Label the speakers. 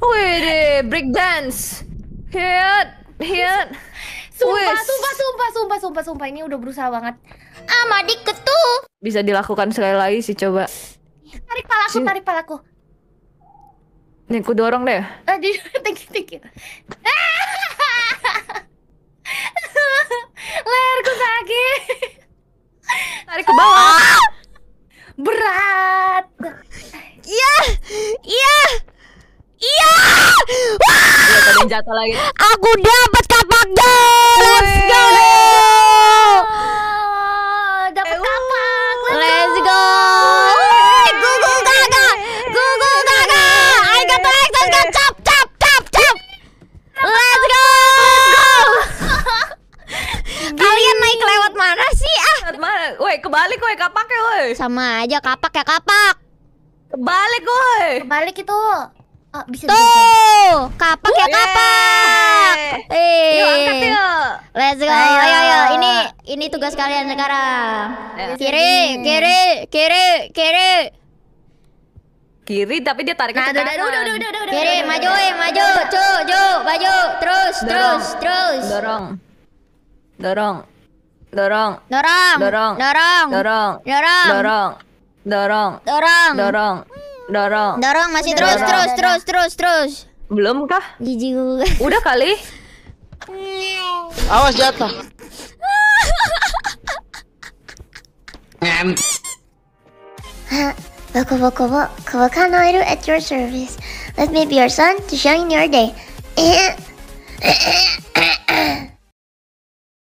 Speaker 1: Wih, break dance. Hit, hit.
Speaker 2: Sumpah, sumpah,
Speaker 1: sumpah, sumpah, sumpah, sumpah ini udah berusaha banget. Ama ketu. Bisa dilakukan sekali lagi sih coba. Tarik palaku, tarik palaku. Nih, aku dorong deh. Tadi, eh, thank you, thank you. Ah! jatuh lagi. Aku dapat dong Let's go. Dapat kapak. Let's go. Let's go. Kalian naik lewat mana sih? Ah. Woi, kapak ya woi. Sama aja kapak ya kapak. Kebalik woi. Kebalik itu. Oh, bisa Tuh, bisa. kapak ya kapak. Eh. Yuk angkat yuk. Let's go. Ayo, ayo, Ini ini tugas kalian sekarang. Kiri, kiri, kiri, kiri. Kiri tapi dia tarik nah, ke kanan. Kiri, maju, maju, cu, cu, maju, terus, terus, terus. Dorong. Dorong. Dorong. Dorong. Dorong. Dorong. Dorong. Dorong. Dorong. Dorong. Dorong. Dorong. Dorong. Dorong masih terus, dorong. terus, terus, terus, terus. Belum kah? Udah kali. Awas jatuh. Ngem. Boko boko bo, kawakanairu at your service. Let me be your son to shine your day. Eh, eh, eh,